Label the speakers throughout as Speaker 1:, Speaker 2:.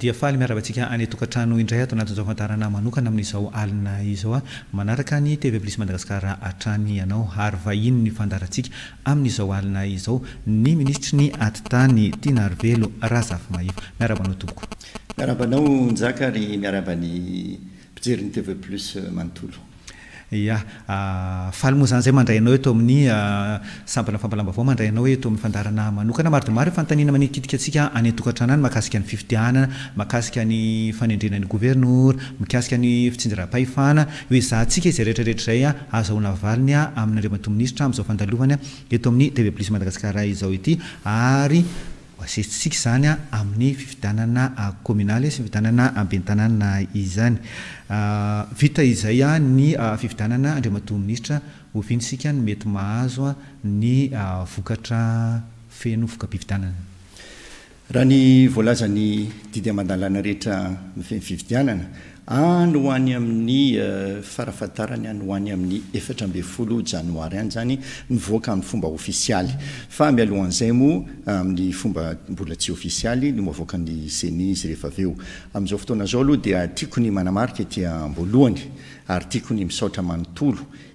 Speaker 1: dia faaly miaravantsika anetokantrano indray ato anatin'izao afantarana manokana amin'n'izao alina izao a manaraka ny tv plus madagasikara hatrany ianao ary vahiny ny fandarantsika amin'izao alina izao ny ministra ny ati tany tia narovelo raha zafy mahivo miaravanao tompoko
Speaker 2: miaravanao njakary miaravany mpijeryny tv plus manontolo
Speaker 1: ya ah, falmoa zany zay mandrayanao eto amin'ny ah, sampala fampalamba vao mandrayanao eto amin'ny fandarana manokana maro de maro o fantaniana manikitika antsika any a-tokantranany mahakasika ny fifidianana mahakasika ny fanendrena ny governor maakasika ny fitsinjira-pahyfana oe zah ntsika izay rehetraretrazaya ah, azahoana valiny a amin'andreo matoministra ami'izao fandalovanya eto amin'ny tiibblis madagaskara izao ety ary sesytsika izany a amin'ny fividianana kommunalysy fividianana ambenytanàna iy zany ah, vita izay a ny ah, fividianana andriamatoy minisitra ovinosika ny mety mahazo a ny ah, vokatra feno
Speaker 2: voka-pividianana raha ny voalazan'ny didy amandalana rehetra fenyfividianana any hoany amin'ny eh, farafantarany any hoany amin'ny efatra ambe folo janoary any zany nivoaka amin'ny fomba ofisialy fa mialohany izay moa eh, amin'ny fomba mbola tsy ofisialy no mavoaka ny seni izy rehefa aveo amin'izao fotoana zao aloha dia tiako ny manamarika etia ambolohany ary tiako ny misaotra manontolo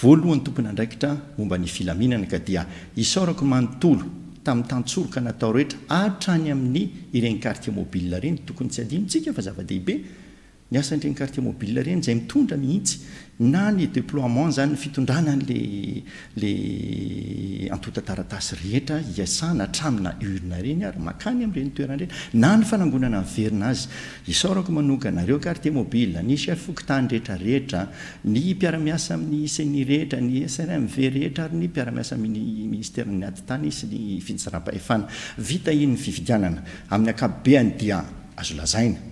Speaker 2: voalohany tompona andraikitra momba ny filaminana ka dia isorako manontolo tamin'ny tantsoroka natao rehetra atrany amin'ny ireny kartier mobil ireny tokony tsy adinontsika fa zava-dehibe ny asanreny atie mobi reny zay mitondra mihitsy na ny déploient zany fianyayyamreoeana nyfnaonana yveina azy isoaanareoatiebi ny chektaeetaehetra ny piaramiasa min'ny si rehetra nyeretra aypaaastnsiapaeaitainny fividianana amin'ny akobeany ia azolazaina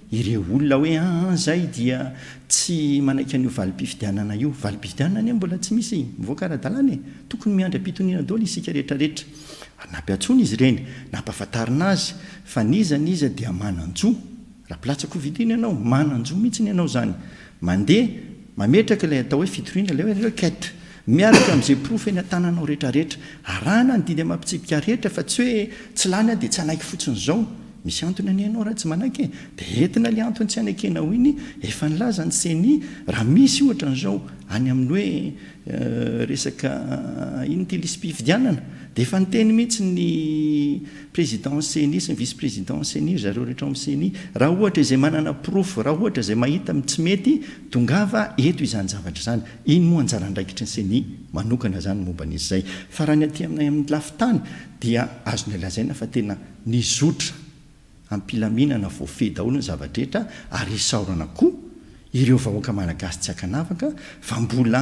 Speaker 2: ire olona hoe ah, zay dia tsy manak io valypiidiaaa omola ia da mananahaaina anao an mihitsy anao anyeay atao hoeina iakmzay profny atananao retraretra arananydidy mampitsipikareetra fa tsy oe tsylany a de tsy anaiky fotsinyzao misy antony anyanao raha tsy manaky e? d entina la antony tsy anakenaho iny efa nilaza ny ceni raha misy ohatra n'zao any aminoee eh, eh, intylispividianana de efa niteny mihitsy ny présidentseni syy viceprésidentizareo et raha ohatra izay mananaprof raha ohatra zay mahitamisy metyngaeto zanytinyoanaaraikitrncyahayaaminay ain'ny lafitany dia azonylazaina fatena nizotra ampilaminana voafe daholo ny zavatrhetra ary isaorana koha ireo vahoaka malagasy tsy hakanavaka fa mbola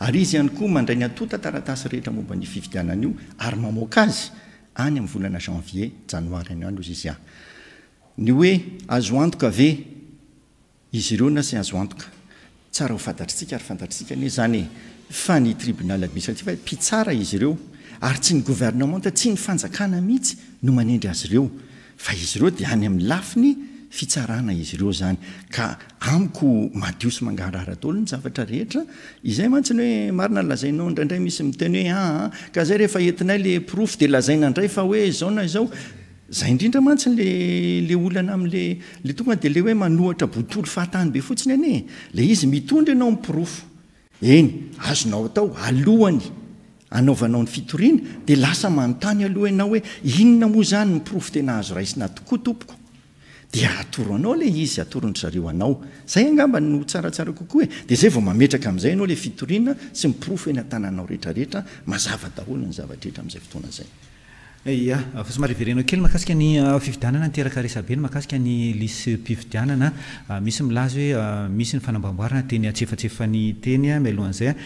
Speaker 2: yaandray naotataatasy rehetramombanyfiviiananio ary mamoka azy any ami'nyvolana janvier janoary any anyz izyyoeazoaokaeizy reo na s azoaoktsra ofantatrisika aryfantatrisika zanya e. ny tribnal admnisrativmita izy eo ay tsy ny gvernement tsy ny fanjakana mihitsy no manendry azy reoa izy reo d any amin'ny lafiny fitsarana izy ireo zany ka miko madio s mangarratlony zavrrehra izay mantsnyhoe marina lazainao nrandray misy iteny oeyaayrindry ah, ah, nalonga d le oe anotra botolo fahatnybe fotsiny enla izy mitndr anao prfoeny azonao atao alohany anaovanao nyfitoriny de lasa anoanyalohaina oe inonamo zany ny profo tena azo rasina tokotompoko dia atoroanao lay izy atorony rareoanao zay angamba no tsaratsara kokoa e dia zay vao mametraka amin'izay ianao ila fitoriana sy miprofo eny atananao rehetrarehetra mazava-daholy ny zavatretra amin'izay fotoana zay
Speaker 1: ya fa somary iverenao kely makasika ny ah, fividianana nyteraka resabe ny mahakasika ny lusy mpividiananaa ah, misy milazy hoe ah, misy ny fanambamboarana teny atsefatsefany teny a mialohan'izay a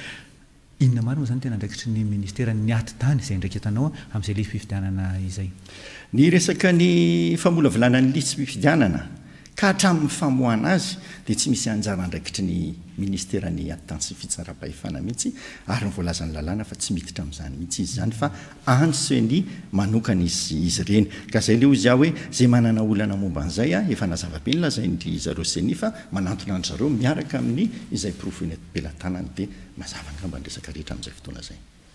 Speaker 1: inona maro moa zany tena ndraikitry ny ministera
Speaker 2: niaty tany izay ndraiky hitanaoa amin'izay lisypifidianana izay ny resaka ny fambola volana n'ny litsymifidianana ka hatramin'ny famoana azy dia tsy misy anjarandraikitry ny ministerany atansy fitsara-paefana mihitsy ary nyvoalaza ny lalàna fa tsy mititra amin'izany mihitsy izy zany fa any seni manokany izy izy ireny ka zay leo izy ah hoe izay manana olana momban'izay a efa nazavabe ny lazainly zareo seni fa manatona andry zareo miaraka amin'ny izay profenatipelatanany dia mazavangambany resaka rehetra amin'izay fotoana zay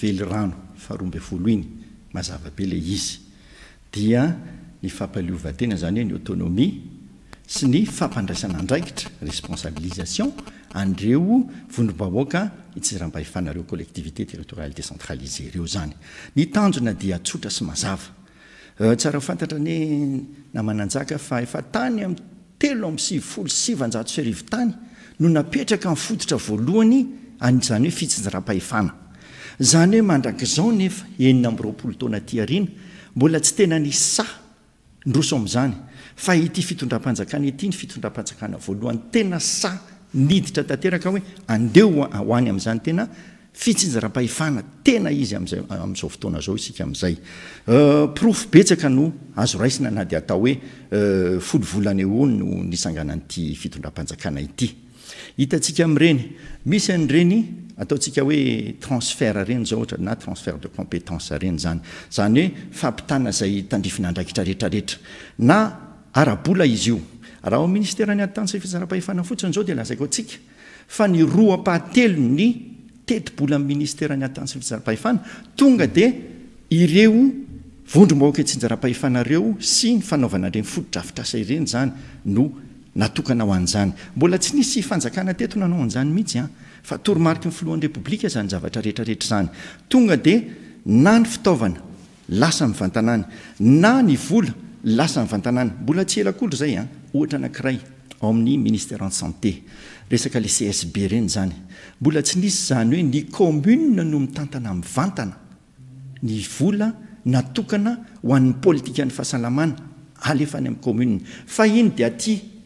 Speaker 2: vely rano fahrobe olo iny mazavabe le iz fampalovatena zany hoe ny autonomi sy ny fampandraisana ndraikitra responsabilisation areoondrombahoka itsrapahfanareo colectivité teritoriale décentraliséo any amtelo am'sivyfolo sivnao faitany no napetraka mi'yfotitra voalohany azany hoe fitsinyra-pahefana zany hoe mandrakzao nefa enina am'roapolo taoana ty ariana mbola tsy tena ny sa ndroso am'zany fa ity fitondram-panjakana ity ny fitondra-panjakana voalohany tena sa niditra tanteraka hoe andeho hoany amn'izany tena fitsinjara-pahifana tena izy mzaam'zao fotoana zao isik m'zay profo betsaka no azo raisina na di atao hoe folovolana e e no nisangana n'ity fitondram-panjakana ity hitantsikaamreny misy an'reny ataontsika hoe transfert reny zao oatra na transfert de compétence reny zany zany hoe fampitana zay tandrifina andraikitra retrareetra na abla izy iorhinistrny atan fijarapahfana fotsinyzao de lazako tsika a n a pahatelo ny tetbola ministrny aansy fijarapahfana tonga d ieondromaoka e tsinjarapahefanareo sy ny fanaovana dreny fodotra fitra say reny zany no natokana hoazany mbola ts nisyfanakanatetonanaoaanymiitsya ah. fatormariky floanyrepublika zanyzavatra reetrareetra zany tongade na ny itana lasataaay na ny ola lasatananymbola tsy elakolzayay'ynisrantéeale csb eny zanymbola yhoe nyymaind aty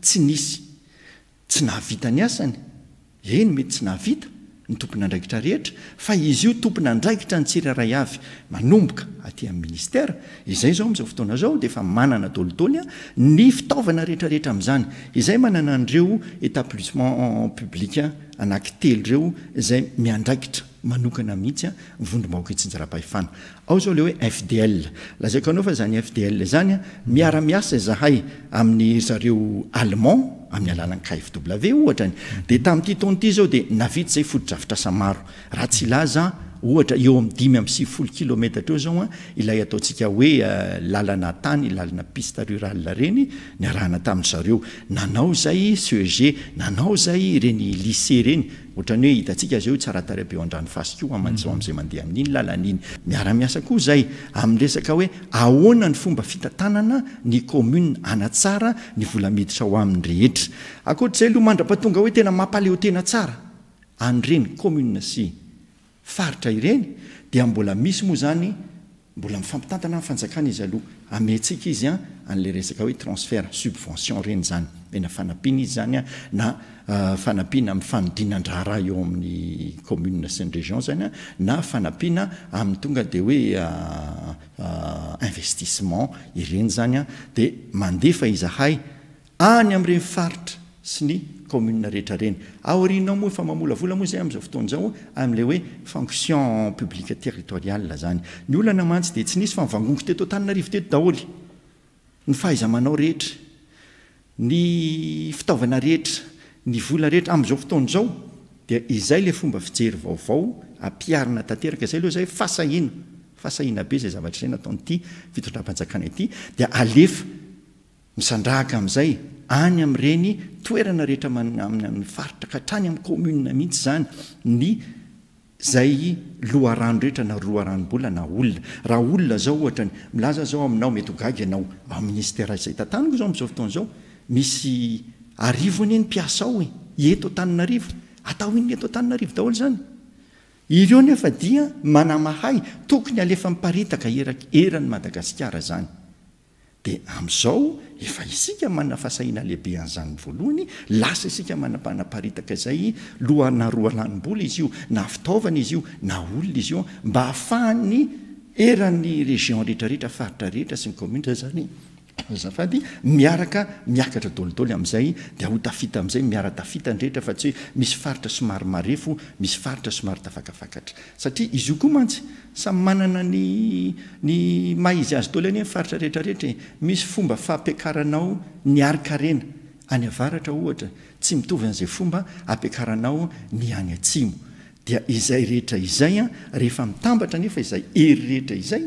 Speaker 2: tsy nisy tsy nahavita ny asany eny mety tsy nahavita ny tompona andraikitra rehetra fa izy io tompona andraikitra ny tsira ray avy manomboka aty amin'ny ministera izay zao ami'izao fotoana zao dia fa manana dolitaolo a ny fitaovana rehetrarehetra amin'zany izay manana andreo établissement publicin anaky tely reo izay miandraikitra manokana mihitsy a mivondrymahoaka itsy jara-pahifana ao zao le hoe fdl lazaiko anao fa zany fdl zany a miara-miasa zahay amin'ny zareo allemand amin'ny alàlan'ny kfw ohatrany dia tamin'ity tony ity zao dia navity zay foditra afitra samaro raha tsy laza ohatra eo ami'imy am'si fol kilmet atro zaoa ilay ataosika oe eh, lalanatanylalanapiste rral enyyaataizenanao zaysege nanao zay reny lyce renyoayhoehitansikaza srataibeoadranofasyko o zayndehin'ilaiymiara-miasa mm. koa zayamiresaka hoe ahonany fomba fitatanana ny kômmun anatsara nyvolamidira o ai'nyrehetraakatrzay loh mandrapahatonga hoe tena mampaleotena tsara ayreny ommunc faritra ireny di mbola misy moa zany mbola mfampitantana fanjakany izy aloha ameentsika izy a an'la resaka hoe transfert subvention reny zany ena fanampiana izy zany a na euh, fanampiana amfanodinandraha raha eo amin'ny commune syny région zany a na fanapiana amin'y tonga de hoe euh, euh, investissement ireny zany a dea mandefa iza hay any am''ireny faritra sy ny mreeraenyaomoafa mamolala moazay am'zao ftoanzao am'le hoe fonction publique territorial zany ny oanamatsy d tsy nisy famiagongo tetotaninarivtetoay ey aoao ampiarina tanteraka zay loha zayh fasahina fasahinabe zay zavatry izeny nataonyity fitondram-panjakana ity di alefa misandrahaka am'izay any amreny toerana rehetra 'yfaritraka htrany am'komm mihitsy zany ny zay loarano rehetra naroaranobola na olona raha olona zao otrany milaza zao aminao metyoga anao aministersay itantanyko zao m'zao fotoanzao misy arivo anyeny piasa ao e, eto tannaai ataon'neto tannari dalzieoeia namahay tokony alefamiparitaka eaeran'ny madagasikara zany dia amin'izao efa isika mana fahasahiana lehibe an'izany voalohany lasa isika manapanam-paharitaka zay loha naroalanym-bola izy io na fitaovana izy io na olona izy io mba hahafahany eran'ny régeon rehetrarehetra faritrarehetra sy ny commune zay zany zafady miaraka miakatra dolidoly amin'izay dia ho tafita amn'izay miara-tafita ndrehetra fa tsy hoe misy faritra somary marefo misy faritra somary tafakafakatra satria izy io koa mantsy samy manana nny mah izy azy tolo any faritra rehetrarehetra misy fomba fampiakaranao ny arkarena any avaratra ohatra tsy mitovan'zay fomba apiakaranao ny any tsimo dia izay rehetra izaya rehefa mitambatra nefa izay eryrehetra izay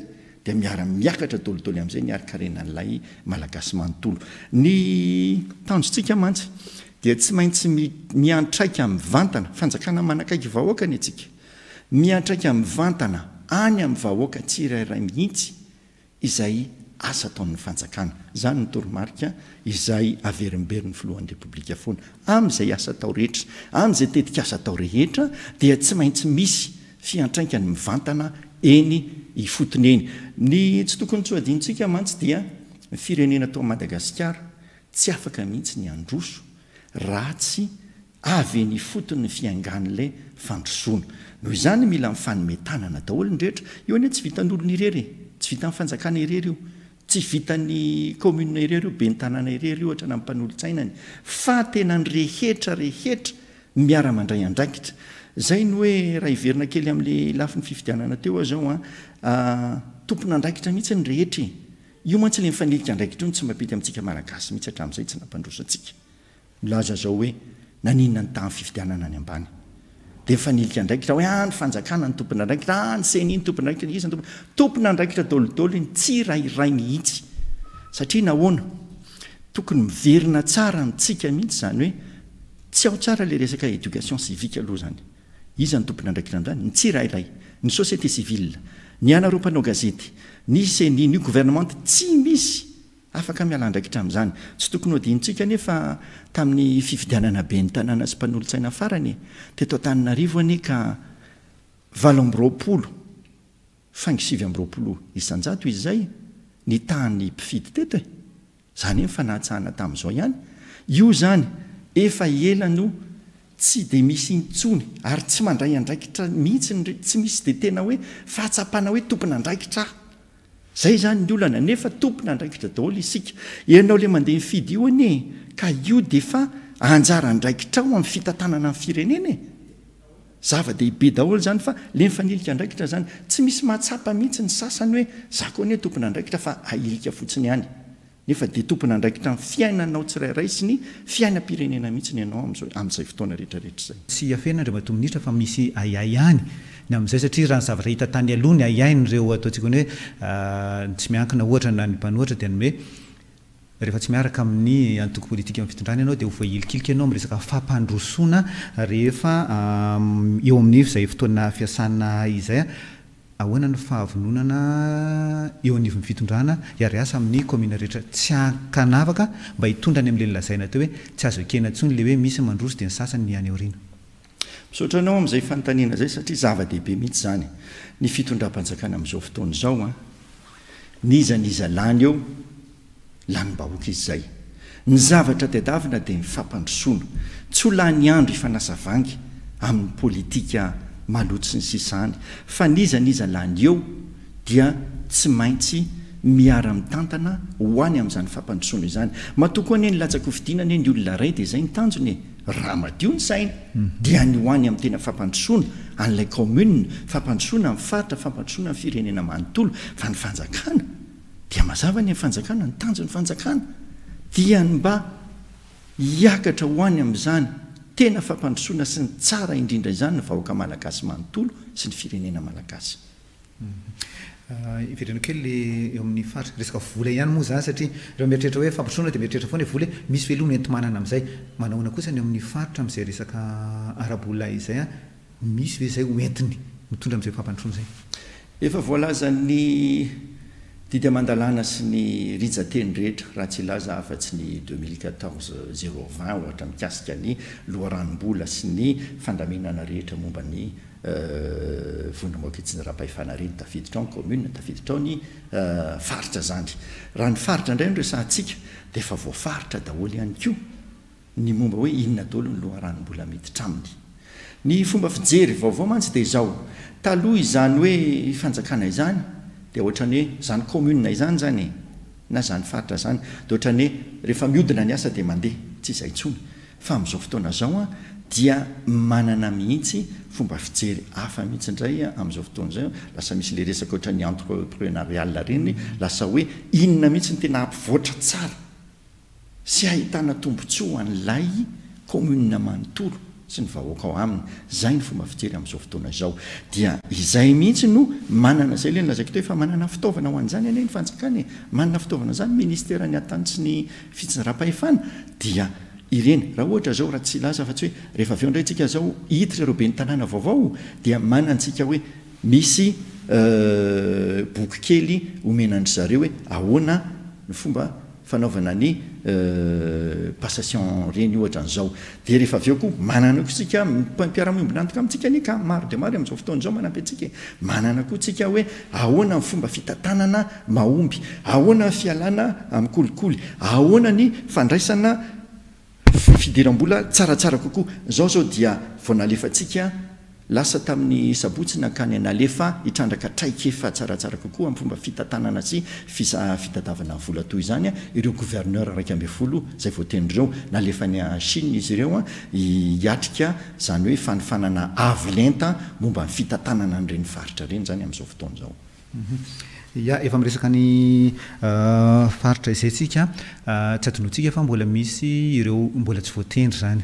Speaker 2: iaramiatrattol am'zay nyakenan'layalaasonynod sy maintsy miantraikvntana fanakana manakaiky vahoakany atsika miantraikavantana any amin'nyvahoaka tsy irayray mihitsy izay asatao'ny fanakanazany nyoriia izay erimbery ny loan'ny repblikaoanaa'izay asatao rehetra am'izay tetika asatao rehetra dia tsy maintsy misy fiantraikany mivantana eny ifoton eny ny tsy tokony tsy adintsika mantsy dia nyfirenena to a' madagasikara tsy afaka mihitsy ny androso ratsy avy ny fotony ny fiangan' lay fandrosoana noho izany mila nifanome tanana daholo nydrehetra eo any hoe tsy vita n'olo nyrery tsy vita nyfanjakana irery io tsy vitany kommunea irery io be nytanana irery ohatra na nmpanolotsainany fa tena ny rehetra rehetra miara-mandray andraikita ay noeaiaely allyitompina ah, ah, ndraikira mihisynyrehetry o mantsy le mifanilika ndraikitra ony tsy maty amintsika malagasyiyas ayana nytopina ndraira a ny senny ah, tompinandrakitraisanytotopinadraitramihtsyzay hoe tsy aho tsara la resaka édication civique aloha zany iny tompona andraikitra a'zany n tsyraiay ny sosieté sivil ny anaopanao zey ny seniny governemant tsy misy afaka miala ndraikitra am'zany tsy tokony ointsika nefa ta'ny fividiananae ny tanana e, sy mpanlosainaayyyanaahana taao anyio zany efa elano tsy de misy ntsony ary tsy mandray andraikitra mihitsy tsy misy de tena hoe fahatsapana hoe tompina andraikitra zay zany ny olana nefa tompona ndraikitra daholo isika ianao la mandeha nfidy ioanie ka io de fa anjarandraikitra aho ami' fitatanana amin'y firenenae zavade ibe daholo zany fa le mifanilika ndraikitra zany tsy misy mahatsapa mihitsy ny sasany hoe zako n tompona ndraikitra fa ailika fotsiny hany nefa di tompona ndraiky tami'ny fiainanao tsirairay sy ny fiainapirenena mihitsy ny anaoaza ami'zay fotoanareraretrzay
Speaker 1: tsy afena dreo matombin itra fa misy ayayany y amin'izay satria raha nyzavatra hita tany aloha ny ayainyreo atonika oy ah, moopa m' itonranyanaodilikilika anao resakafampandrosonaeeo ah, amini zay fotoana fiasana izay ahoana ny fahavononana eo anivyn'ny fitondrana iary asa amin'ny kommuna rehetra tsy akanavaka mba hitondra any amin'ley nylasaina teo hoe tsy azo akena ntsony ley hoe misy mandrosy dia ny sasany ny any eoriana
Speaker 2: misotranao amin'izay fanotaniana zay satria zava-dehibe mihitsy zany ny fitondram-panjakana amin'izao fotoany izao an nizaniza lany eo lanym-bahoaka izy zay ny zavatra diadavina dia mifampandrosoana tsy ho la ny andro ifanasavangy amin'ny politika malotsy ny sisahany fa niza niza la ny eo dia tsy maintsy miara-mitantana hoany amn'izany fampandosona izany matoko anye ny latsakofidinane ny olona ray dia zay ny tanjonye raha madio ny sainy dia ny hoany ami' tena fampandrosoana an'lay kommuna fampandrosona ami'ny faritra fampandrosoana m firenena manontolo fa ny fanjakana dia mazava ny nfanjakano ny tanjony fanjakana dia ny mba akatra hoany amn'izany tenafampandrosoana sy ny tsara indrindra izany ny vahoaka malagasy manontolo sy ny firenena malagasyiverenakely
Speaker 1: mhm. uh, la eo amin'ny faritra resaka vola ihany moa zany satria refa miaritreritra hoe fampitsoana dia mirtrertra foanahe vola hoe misy oelohano entimanana amin'izay manahona kosany eo amin'ny faritra amin'izay resaka arabola izay a ah. misy hoe izay hoentiny mitondra ami'izay fampandritsoana zay
Speaker 2: efalzany didya mandalana sy ny rijateny rehetra raha tsy ilaza afatsy ny umil tor zér0 ohatra nkasika nyloabo yetsyahaahnenytdtr ondinfir nyfaitranray noreyfmba iey aoaomasy do taloha izany hoe fanjakana izany dia ohatra ny hoe zany kommuna izany zany e na zany faritra zany dea oatra ny hoe rehefa miodina ny asa dia mandeha tsy izay ntsona fa amin'izao fotoana zao a dia manana mihitsy fomba fijery hafa mihitsi indraya amin'izao fotoana zay lasa misy la resaka ohatra ny entreprenarial reny lasa hoe inona mihitsy ny tena ampivoatra tsara sy hahitana tombonts ho an'lay communa manontolo sy ny vahoakao aminy zay ny fomba fitery amin'izao fotoana zao dia izay mihitsy no manana zay leny lazak to hefa manana fitaovana ho an'zany ana ny fanjakanye manana fitaovana zany ministerany atany sy ny fitsiny raha-pahfana dia irey raha ohatra zao raha ts lazafa tsy hoeehaaeo ndrayntsika zao ittra reo be nytanana vaoaodamanao bokykely omenandry zareo hoe ahoana ny fomba fanaovana ny Euh, passation reny ohatra an'zao dea rehefa aveokoa manana kotsika mpmpiara-miombinantoka amintsika ny ka maro de maro amin'izao fotoan'izao manampy atsika e manana koatsika hoe ahoana ny fomba fitantanana mahomby ahoana fialana amin'kolikoly ahoana ny fandraisana ifideram-bola tsaratsara kokoa zao zao dia vao nalefantsika lasa tamin'ny sabotsina kany nalefa hitrandraka traika efa tsaratsara kokoa ami'fomba fitatanana sy fis fitadavana vola toy zanya ireo gouverneur araika amefolo zay voatenyreo na lefa ny achia izy ireo a atrika zany hoe fanifanana av lenta momba mifitatanana nireny faritra ireny zany ami'izao fotaona zao
Speaker 1: mhm. a efa miresaka ny euh, faritra izayntsika euh, tsy adinoantsika fa mbola misy ireo mbola tsy voatendry zany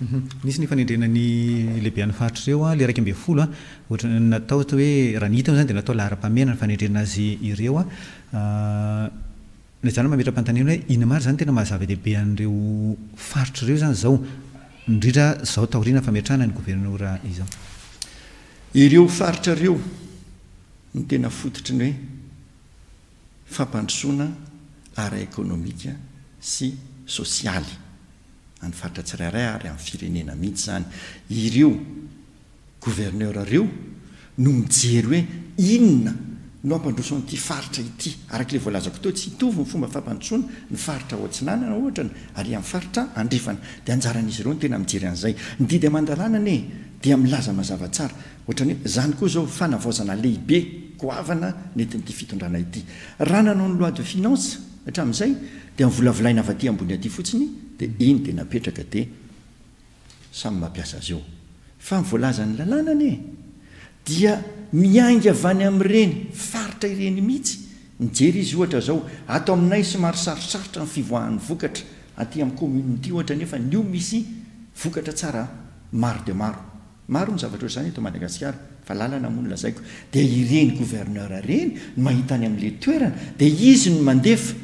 Speaker 1: nisy mhm. ny fanedrenanylehibe an'ny faritrareoa ah, le raiky ambe foloaoy ah. natao oe rahanhita a zany di natao lahara-pamena nyfanendrea azyieozny mametrampantanena hoe inymary zany tena mahazavalehibe an'reofaritraeoayoona faetrana
Speaker 2: nyireo faritrareo ny tena fototry ny hoe fampandrosoana ara ekônomika sy sosialy yfaritra tsiraray ary amin'nyfirenenaihitsyzan ireo gverneur reo no mijery hoe inona no ampandrosoanyity faritra ity arakle volazakoto tsy itovyny fomba fampanotsoana nyfaritra oatsinanana ohatrany ary amin'n faritra andrefana di ajaran'izy ireo no tena mijery an'zay ndidy mandalnana e dia milaza mazavatsara oatrany hoe zany koa zao fanavozana lehibe koavana netinyty fitondrana ity rah nanao nyloi de finance inyany e, amreny faritra ireny mihitsy nijery izy ohatra zao ato aminay somary sarosarotra nyfivoahany vokatra atymiykommnty ohatraefa nio misy arasaaytomadaaaranaa de ireny governeura reny ny mahitany amila toerana de izy ny mandefa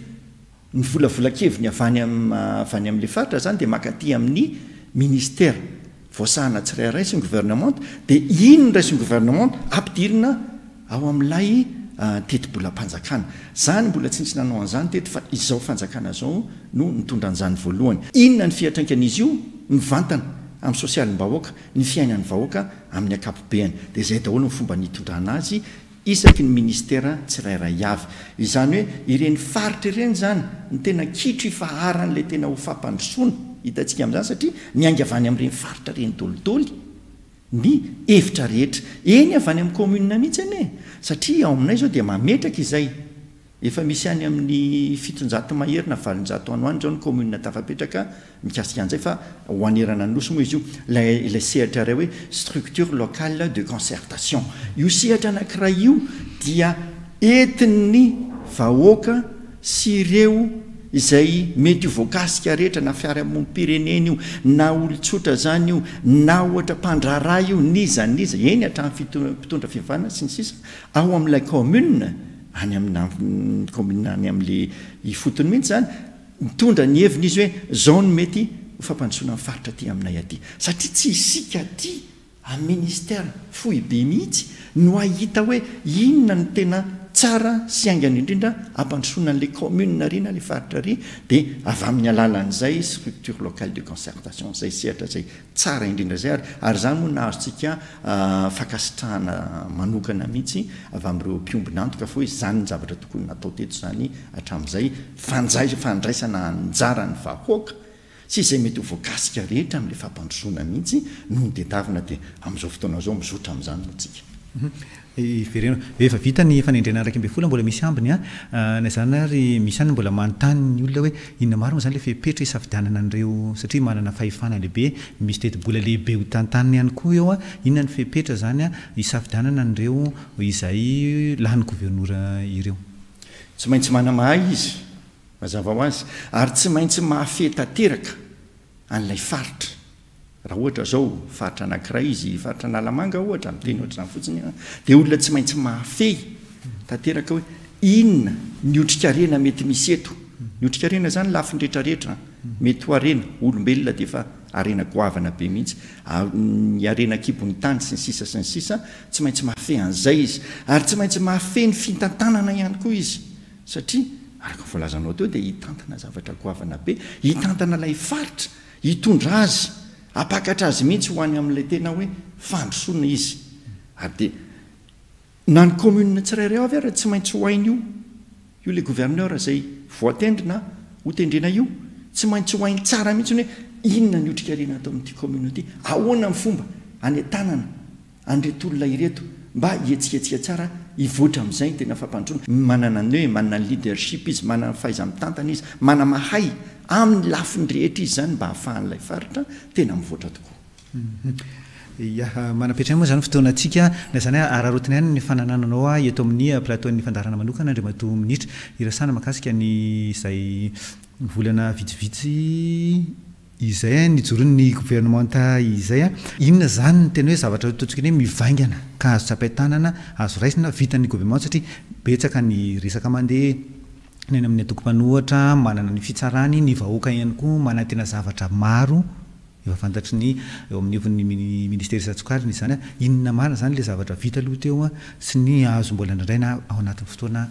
Speaker 2: nyvolavola kevi ny yvany amin'lay faritra zany dia makaty amin'ny ministera voasahana tsirairaisiny governement dia ino ny raisin'ny governement ampidirina ao amin'lay euh, tetbolanaa zany mbola tsintsy nanao an'zany tety fa izao fanjakana zao no ntondran'zany voalohany inona ny fiatraikanaizy io nyvana am'ny sosialbahoaka ny fiainany ahoaka amin'ny akapobeany dia zay daholo nfomba nitondra nazy isaky ny ministera tsirairay avy izany hoe ireny faritra ireny zany ny tena kitro hifaharanyilay tena ho fampandrosoana hitantsika amin'izany satria ni aing avany ami'ireny faritra reny dolidoly ny evitra rehetra eny havany amin'ny kommunena mihitsy any e satria ao aminay zao dia mametraka izay efa misy hany amin'ny fitonjato maheryna valonjato anyoany zao ny kommuna tafapetraka mikasika an'izay fa hoanerana ny loso moa izy io lalay sehatra ray hoe structure locale de concertation io sehatra anankira io dia entiny vahoaka sy ireo izay mety io voakasika rehetra na fiary amny pireneny io na olontsotra zany io na ohatra mpandrarah io ni zayniza eny atrain'ny impitondra fiavanna sy ny sisa ao amin'ila communa any aminna kommuna ny amin'la ifotony mihitsy zany mitondra ny hevina izy hoe zaony mety fampanosoana ny faritra aty aminay aty satria tsy isika aty amin'n ministera fohibe mihitsy no ahita hoe inona no tena sara sy aingany indrindra ampandrosoana n'la kommuna riana la faritra ri dia avy amin'ny alalan'izay structure locale de concertation zay sehtra zay tsara indrindra zay ary ary zany moa nahazontsika ah, fakasitrahana manokana mihitsy avy amin'ireo mpiombinanoka faoe zany ny zavatra tokony natao teto zany hatramin'izay f fandraisana anjara ny vahoaka sy izay mety ho voagasika rehetra ami'le fampandrosoana mihitsy no nydeavina dia am'izao fotoana zao mizotra ami'zanyo vrenefavita ny
Speaker 1: fanendrina araky ame fola mbola misy ambiny a ah. ah, na zany ary misy any mbola manontanyny olona hoe inona maro moa zany le fehpetra isavidianana an'reo satria manana fahefana lehibe misy tetibola lehibe hotantaniny ihany koa eo a ah. inona ny fehpetra zanya isavidianana an'reo izay lahn'ny
Speaker 2: gouvernora ireo tsy maintsy manamahay izy mazava ho azy ary tsy maintsy mahafetateraka an'ilay faritra raha ohatra zao faritra anakiray izy faritra nalamanga ohtra mteny otrzanftsiny ah, dolona tsy maintsy mahafeoeinotrikena mety mis eo otrikaena zanylafinreetrarehetra mety honaolombelona difa aenagana be mihitsy ah, enakibon'ny tany sy nysisa s ny sisa tsy maintsy mahafe an'izay izy ary tsy maintsy mahafe ny fitantanana ihany koa izy satria arakvlazanao to di hitntana zavatra gana be itntana lay faritra itondra azy aakatra azy mihitsy hoany am'lay tena hoe fandrosona iz ay danymna tsiraire av r tsy maintsy hoain' io io la gouverner zay voatendry na hotendrena io tsy maintsy hoainy tsara mihitsy ny hoe inona nyotrikrina atao amin''ty comminaté ahoana n'fomba anytanana anretolona ireto mba ietsiketsika tsara ivoatra am'izay tena fampandsona manana ne manana y liadership izy manana fahaizamitantana izy mana mahay amin'ny lafi nyrehetra izy zany mba hahafahanyilay faritra tena mivoatra
Speaker 1: tokoamanampetray mhm. moa zany fotoanantsika na zany araha rotiny any ny fananana anao a ato amin'nya uh, platan'ny fandarana manokana andri mato minitra irasana mahakasika nyizay volana vitsivitsy izay nyjoronny gouvernement izaya inona zany tena hoe zavatra tontsika ny hoe mivaingana ka azo tsapatanana azo raisina vitan'ny governement satria betsaka ny resaka mandeha n amin'ny atkmpanohatra manana ny fitsarany ny vahoaka ihany koa manana tena zavatra maro vafantatry ny eo amin'nyvo'ny minister zatsokay ny zany inona marina zany le zavatra vita aloha teoa sy ny ahazo mbola ndraindray na ao anati'ytoana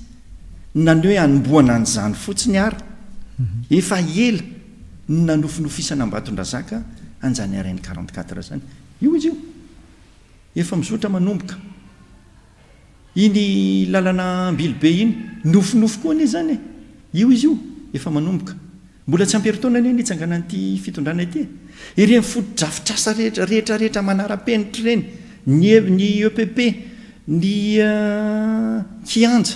Speaker 2: yynaofonofoisanabaonrazaa anzanyaany quarantequatzanyobibeinnofonofo oneny amperitoana e ny isaganan'ty fitondrana ty ieny fotro-drafitra sa rehetra rehetrarehetra manarapenitry reny nyny epp ny eh, kianja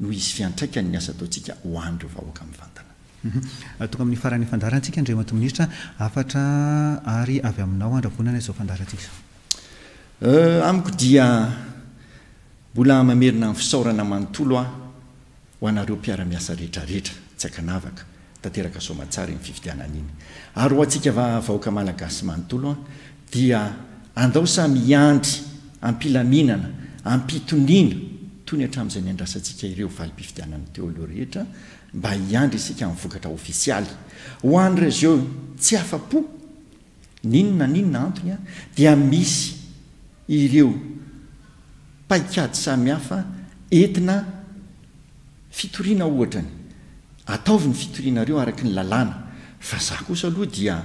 Speaker 2: zfny asatonthoreohoa'fn' nmia ainoaaiko dia mbola mamerina y fisaorana manontolo a ho anareo piara-miasa rehetrarehetra tsy aknavaka tteka somatsa nyfiviiaaninyay oantkvhoakamalagasy anontoloa dia andao samiandry ampilaminana ampitoniana tony a'zay n andrasantska ieo-pifiiaioh hehiandry isk iokatraofsialyhoanreo izeo tsy afapo ninona ninona antonya dia misy ireo paikady samihafa entina fitoriana ohatrany ataovi ny fitorianareo araka ny lalàna fa zaho kosa aloha dia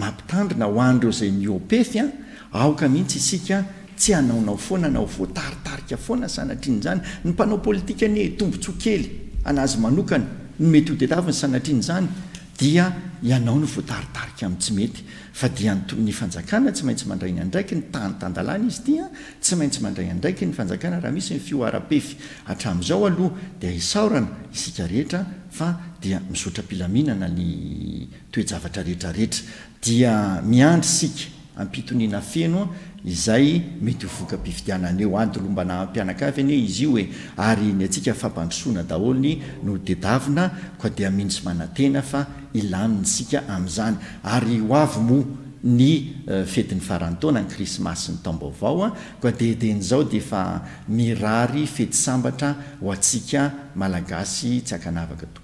Speaker 2: mampitandrina hoandreo zay miopefy a aoka mitsy isika tsy anaonao foana nao voataritarika foana ny sanatriany zany ny mpanao politika ny tombotsy hkely anazy manokany ny mety hotetavi ny sanatriny zany dia ianao ny voataritarika amin'tsy mety fa dia ny fanjakana tsy maintsy mandraina andraiky ny tanytandalana izy dia tsy maintsy mandraiandraiky ny fanjakana raha misy ny fio arapefy atramin'izao aloha dia isaorana isika rehetra fa dia misotrapilaminana ny toejavatra rehetrarehetra dia miandry isika ampitoniana feno izahy mety ho voka -pividianana eo adylombanay ampianaka avy any e izy io hoe ary ny antsika fampandrosoana daholony no dedavina ko dia minosy manantena fa ilami ny sika amin'izany ary ho avy moa ny eh, fetyn'ny faran tona ny krismasy ny taombaovao a ah, ko deiden'izao dia fa mirary fety sambatra ho atsiaka malagasy tsy hakanavaka to